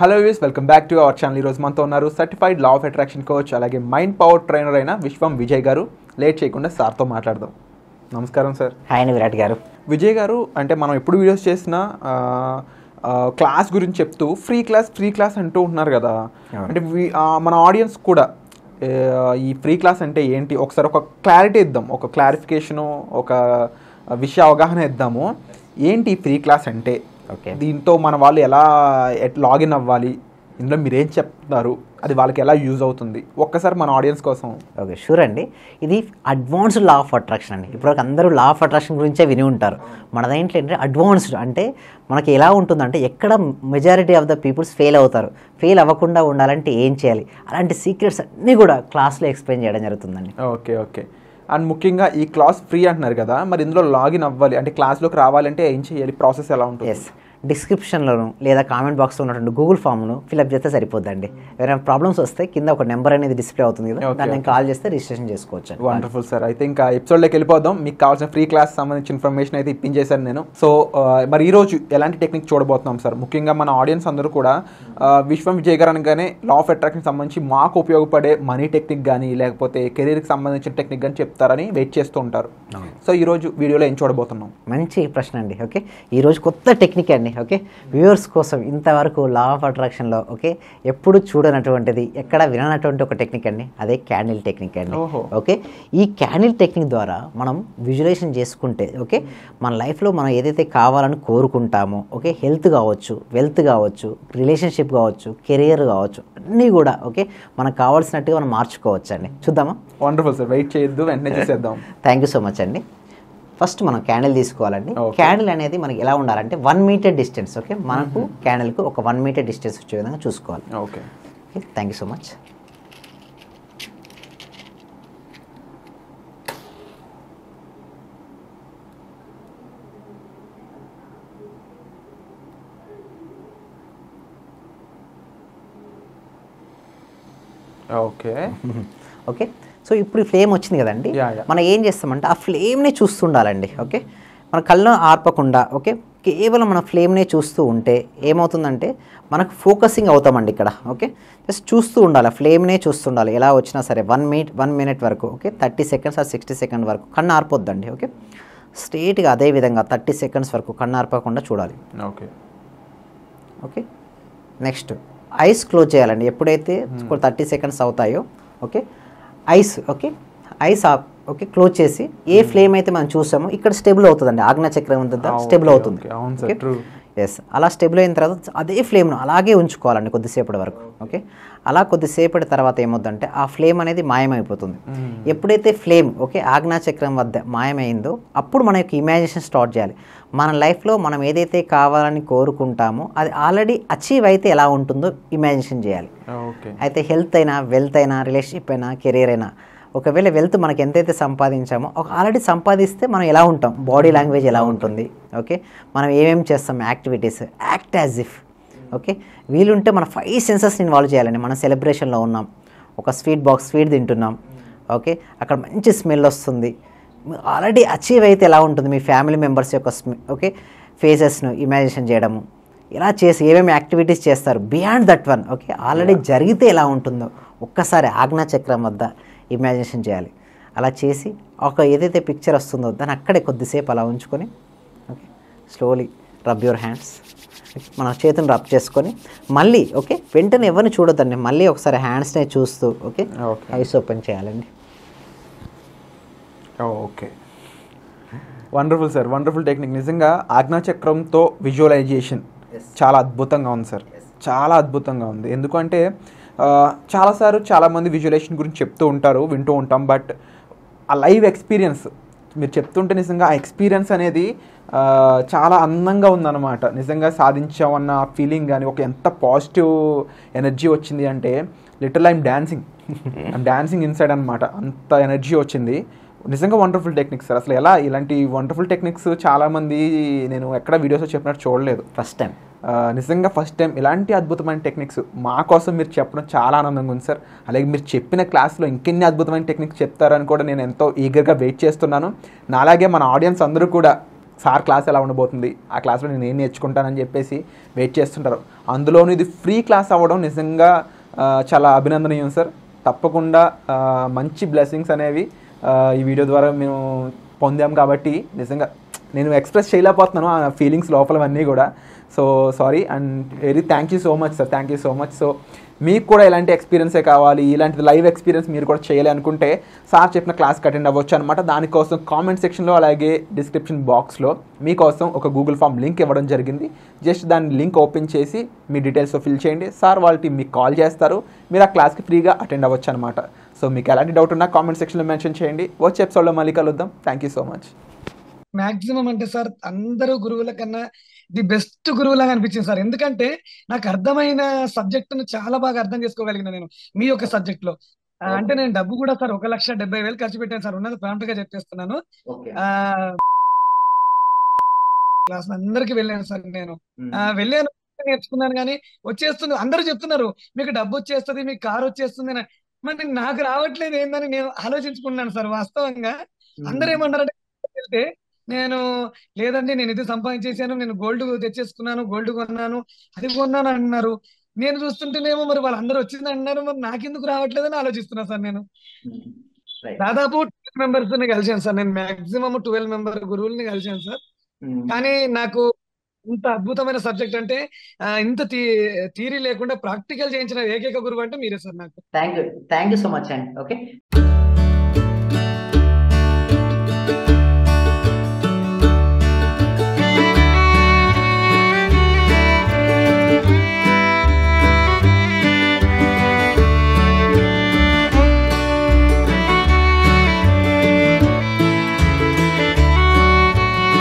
Hello యూస్ welcome back to our channel ఈరోజు మనతో ఉన్నారు certified law of attraction coach అలాగే మైండ్ పవర్ ట్రైనర్ అయిన విశ్వం విజయ్ గారు లేట్ చేయకుండా సార్తో మాట్లాడదాం నమస్కారం సార్ హాయ్ విరాట్ గారు విజయ్ గారు అంటే మనం ఎప్పుడు వీడియోస్ చేసినా క్లాస్ గురించి చెప్తూ ఫ్రీ క్లాస్ ఫ్రీ క్లాస్ అంటూ ఉంటున్నారు కదా అంటే మన ఆడియన్స్ కూడా ఈ ఫ్రీ క్లాస్ అంటే ఏంటి ఒకసారి ఒక క్లారిటీ ఇద్దాం ఒక క్లారిఫికేషను ఒక విషయ అవగాహన ఇద్దాము ఏంటి ఫ్రీ క్లాస్ అంటే దీంతో మన వాళ్ళు ఎలా లాగిన్ అవ్వాలి ఇందులో మీరేం చెప్తున్నారు అది వాళ్ళకి ఎలా యూజ్ అవుతుంది ఒక్కసారి మన ఆడియన్స్ కోసం ఓకే షూర్ అండి ఇది అడ్వాన్స్డ్ లా ఆఫ్ అట్రాక్షన్ అండి ఇప్పుడు అందరూ లా ఆఫ్ అట్రాక్షన్ గురించే విని ఉంటారు మన దేంట్లో ఏంటంటే అడ్వాన్స్డ్ అంటే మనకి ఎలా ఉంటుందంటే ఎక్కడ majority of the peoples fail అవుతారు ఫెయిల్ అవ్వకుండా ఉండాలంటే ఏం చేయాలి అలాంటి సీక్రెట్స్ అన్నీ కూడా క్లాస్లో ఎక్స్ప్లెయిన్ చేయడం జరుగుతుందండి ఓకే ఓకే అండ్ ముఖ్యంగా ఈ క్లాస్ ఫ్రీ అంటున్నారు కదా మరి ఇందులో లాగిన్ అవ్వాలి అంటే క్లాస్లోకి రావాలంటే ఏం చేయాలి ప్రాసెస్ ఎలా ఉంటుంది డిస్క్రిప్షన్లోను లేదా కామెంట్ బాక్స్లో ఉన్నటువంటి గూగుల్ ఫామ్ను ఫిల్అప్ చేస్తే సరిపోద్దండి ఎవరైనా ప్రాబ్లమ్స్ వస్తే కింద ఒక నెంబర్ అనేది డిస్ప్లే అవుతుంది కదా దాన్ని నేను కాల్ చేస్తే రిజిస్ట్రేషన్ చేసుకోవచ్చు వండర్ఫుల్ సార్ అయితే ఇంకా ఎపిసోడ్లోకి వెళ్ళిపోదాం మీకు కావాల్సిన ఫ్రీ క్లాస్ సంబంధించిన ఇన్ఫర్మేషన్ అయితే ఇప్పించేశాను నేను సో uh, మరి ఈరోజు ఎలాంటి టెక్నిక్ చూడబోతున్నాం సార్ ముఖ్యంగా మన ఆడియన్స్ అందరూ కూడా uh, విశ్వం విజయ్ గారు అనగానే లా ఆఫ్ అట్రాక్షన్ సంబంధించి మాకు ఉపయోగపడే మనీ టెక్నిక్ కానీ లేకపోతే కెరీర్కి సంబంధించిన టెక్నిక్ కానీ చెప్తారని వెయిట్ చేస్తూ ఉంటారు సో ఈరోజు వీడియోలో ఏం చూడబోతున్నాం మంచి ప్రశ్న అండి ఓకే ఈరోజు కొత్త టెక్నిక్ అండి చేయండి ఓకే వ్యూవర్స్ కోసం ఇంతవరకు లా ఆఫ్ అట్రాక్షన్లో ఓకే ఎప్పుడు చూడనటువంటిది ఎక్కడ విననటువంటి ఒక టెక్నిక్ అండి అదే క్యాండిల్ టెక్నిక్ అండి ఓకే ఈ క్యాండిల్ టెక్నిక్ ద్వారా మనం విజువలైజేషన్ చేసుకుంటే ఓకే మన లైఫ్లో మనం ఏదైతే కావాలని కోరుకుంటామో ఓకే హెల్త్ కావచ్చు వెల్త్ కావచ్చు రిలేషన్షిప్ కావచ్చు కెరియర్ కావచ్చు అన్నీ కూడా ఓకే మనకు కావాల్సినట్టుగా మనం మార్చుకోవచ్చు అండి చూద్దామా వండర్ఫుల్ సార్ వెయిట్ చేయొద్దు వెంటనే చేసేద్దాం థ్యాంక్ యూ సో మచ్ అండి ఫస్ట్ మనం క్యాండిల్ తీసుకోవాలండి క్యాండిల్ అనేది మనకి ఎలా ఉండాలంటే వన్ మీటర్ డిస్టెన్స్ ఓకే మనకు క్యాండిల్కు ఒక వన్ మీటర్ డిస్టెన్స్ వచ్చే విధంగా చూసుకోవాలి okay thank you so much okay okay so ఇప్పుడు ఈ ఫ్లేమ్ వచ్చింది కదండి మనం ఏం చేస్తామంటే ఆ ఫ్లేమ్నే చూస్తుండాలండి ఓకే మన కళ్ళను ఆర్పకుండా ఓకే కేవలం మన ఫ్లేమ్నే చూస్తూ ఉంటే ఏమవుతుందంటే మనకు ఫోకసింగ్ అవుతామండి ఇక్కడ ఓకే జస్ట్ చూస్తూ ఉండాలి ఫ్లేమ్నే చూస్తుండాలి ఎలా వచ్చినా సరే వన్ మినిట్ వన్ మినిట్ వరకు okay thirty seconds or sixty second వరకు కన్ను ఆర్పొద్దండి ఓకే స్ట్రేట్గా అదే విధంగా థర్టీ సెకండ్స్ వరకు కన్ను ఆర్పకుండా చూడాలి okay okay next eyes close చేయాలండి ఎప్పుడైతే hmm. థర్టీ సెకండ్స్ అవుతాయో okay eyes okay eyes okay close చేసి ఏ hmm. ఫ్లేమ్ అయితే మనం చూసామో ఇక్కడ స్టేబుల్ అవుతుందండి ఆజ్ఞా చక్రం ఉంటుందా స్టేబుల్ అవుతుంది ఎస్ అలా స్టేబుల్ అయిన తర్వాత అదే ఫ్లేమ్ను అలాగే ఉంచుకోవాలండి కొద్దిసేపటి వరకు ఓకే అలా కొద్దిసేపటి తర్వాత ఏమవుతుందంటే ఆ ఫ్లేమ్ అనేది మాయమైపోతుంది hmm. ఎప్పుడైతే ఫ్లేమ్ ఓకే ఆజ్ఞా చక్రం వద్ద మాయమైందో అప్పుడు మన యొక్క ఇమాజినేషన్ స్టార్ట్ చేయాలి మన లైఫ్లో మనం ఏదైతే కావాలని కోరుకుంటామో అది ఆల్రెడీ అచీవ్ అయితే ఎలా ఉంటుందో ఇమాజినేషన్ చేయాలి అయితే హెల్త్ అయినా వెల్త్ అయినా రిలేషన్షిప్ అయినా కెరీర్ అయినా ఒకవేళ వెల్త్ మనకి ఎంతైతే సంపాదించామో ఒక ఆల్రెడీ సంపాదిస్తే మనం ఎలా ఉంటాం బాడీ లాంగ్వేజ్ ఎలా ఉంటుంది ఓకే మనం ఏమేమి చేస్తాం activities act as if okay వీలుంటే మన ఫైవ్ సెన్సెస్ని ఇన్వాల్వ్ చేయాలండి మనం సెలబ్రేషన్లో ఉన్నాం ఒక స్వీట్ బాక్స్ స్వీట్ తింటున్నాం ఓకే అక్కడ మంచి స్మెల్ వస్తుంది ఆల్రెడీ అచీవ్ అయితే ఎలా ఉంటుంది మీ ఫ్యామిలీ మెంబర్స్ యొక్క ఓకే ఫేసెస్ను ఇమాజినేషన్ చేయడము ఇలా చేసి ఏమేమి యాక్టివిటీస్ చేస్తారు beyond that one okay already జరిగితే ఎలా ఉంటుందో ఒక్కసారి ఆజ్ఞా చక్రం వద్ద ఇమాజినేషన్ చేయాలి అలా చేసి ఒక ఏదైతే పిక్చర్ వస్తుందో దాన్ని అక్కడే కొద్దిసేపు అలా ఉంచుకొని okay slowly rub your hands మన చేతిని రబ్ చేసుకొని మళ్ళీ ఓకే వెంటనే ఎవరిని చూడొద్దండి మళ్ళీ ఒకసారి హ్యాండ్స్నే చూస్తూ ఓకే ఐస్ ఓపెన్ చేయాలండి okay wonderful sir wonderful technique నిజంగా ఆజ్ఞాచక్రంతో విజువలైజేషన్ చాలా అద్భుతంగా ఉంది సార్ చాలా అద్భుతంగా ఉంది ఎందుకంటే చాలాసార్లు చాలామంది విజువలైజేషన్ గురించి చెప్తూ ఉంటారు వింటూ ఉంటాం బట్ ఆ లైవ్ ఎక్స్పీరియన్స్ మీరు చెప్తుంటే నిజంగా ఆ ఎక్స్పీరియన్స్ అనేది చాలా అందంగా ఉందన్నమాట నిజంగా సాధించామన్న ఫీలింగ్ కానీ ఒక ఎంత పాజిటివ్ ఎనర్జీ వచ్చింది అంటే little I'm dancing I'm dancing inside అనమాట అంత ఎనర్జీ వచ్చింది నిజంగా వండర్ఫుల్ టెక్నిక్స్ సార్ అసలు ఎలా ఇలాంటి వండర్ఫుల్ టెక్నిక్స్ చాలామంది నేను ఎక్కడ వీడియోస్ చెప్పినట్టు చూడలేదు ఫస్ట్ టైం నిజంగా ఫస్ట్ టైం ఇలాంటి అద్భుతమైన టెక్నిక్స్ మా కోసం మీరు చెప్పడం చాలా ఆనందంగా ఉంది సార్ అలాగే మీరు చెప్పిన క్లాస్లో ఇంకెన్ని అద్భుతమైన టెక్నిక్స్ చెప్తారని కూడా నేను ఎంతో ఈగర్గా వెయిట్ చేస్తున్నాను నాలాగే మన ఆడియన్స్ అందరూ కూడా సార్ క్లాస్ ఎలా ఉండబోతుంది ఆ క్లాస్లో నేను ఏం నేర్చుకుంటానని చెప్పేసి వెయిట్ చేస్తుంటారు అందులోనూ ఇది ఫ్రీ క్లాస్ అవ్వడం నిజంగా చాలా అభినందనీయం సార్ తప్పకుండా మంచి బ్లెస్సింగ్స్ అనేవి ఈ వీడియో ద్వారా మేము పొందాం కాబట్టి నిజంగా నేను ఎక్స్ప్రెస్ చేయలేకపోతున్నాను ఆ ఫీలింగ్స్ లోపలవన్నీ కూడా so sorry and very thank you so much sir thank you so much so మీకు కూడా ఇలాంటి ఎక్స్పీరియన్సే కావాలి ఇలాంటి లైవ్ ఎక్స్పీరియన్స్ మీరు కూడా చేయాలి అనుకుంటే సార్ చెప్పిన క్లాస్కి అటెండ్ అవ్వచ్చు అనమాట దానికోసం కామెంట్ సెక్షన్లో అలాగే డిస్క్రిప్షన్ బాక్స్లో మీకోసం ఒక గూగుల్ ఫామ్ లింక్ ఇవ్వడం జరిగింది జస్ట్ దాన్ని లింక్ ఓపెన్ చేసి మీ డీటెయిల్స్ ఫిల్ చేయండి సార్ వాళ్ళకి మీకు కాల్ చేస్తారు మీరు ఆ క్లాస్కి ఫ్రీగా అటెండ్ అవ్వచ్చు అనమాట సో మీకు ఎలాంటి డౌట్ ఉన్నా కామెంట్ సెక్షన్లో మెన్షన్ చేయండి వచ్చే ఎపిసోడ్లో మళ్ళీ కలుద్దాం thank you so much maximum అంటే సార్ అందరూ గురువుల కన్నా ది బెస్ట్ గురువులాగా అనిపించింది సార్ ఎందుకంటే నాకు అర్థమైన సబ్జెక్టును చాలా బాగా అర్థం చేసుకోగలిగిన నేను మీ యొక్క సబ్జెక్ట్ లో అంటే నేను డబ్బు కూడా సార్ ఒక లక్ష డెబ్బై వేలు ఖర్చు పెట్టాను సార్ ఉన్నది ప్రాంప్ట్ గా చెప్పేస్తున్నాను క్లాస్ అందరికి వెళ్ళాను సార్ నేను hmm. వెళ్ళాను నేర్చుకున్నాను కానీ వచ్చేస్తుంది అందరూ చెప్తున్నారు మీకు డబ్బు వచ్చేస్తుంది మీకు కారు వచ్చేస్తుంది మరి నాకు రావట్లేదు ఏందని నేను ఆలోచించుకున్నాను సార్ వాస్తవంగా అందరూ ఏమంటారు నేను లేదండి నేను ఇది సంపాదించేశాను నేను గోల్డ్ తెచ్చేసుకున్నాను గోల్డ్ కొన్నాను అది కొన్నాను అంటున్నారు నేను చూస్తుంటేనేమో మరి వాళ్ళందరూ వచ్చింది అంటున్నారు మరి నాకెందుకు రావట్లేదని ఆలోచిస్తున్నా సార్ నేను దాదాపు ట్వెల్వ్ మెంబర్స్ ని కలిసాను సార్ నేను మాక్సిమం ట్వెల్వ్ మెంబర్ గురువుల్ని కలిసాను సార్ hmm. కానీ నాకు ఇంత అద్భుతమైన సబ్జెక్ట్ అంటే ఇంత థియరీ లేకుండా ప్రాక్టికల్ చేయించిన ఏకైక గురువు అంటే మీరే సార్ నాకు thank you thank you so much అండి ఓకే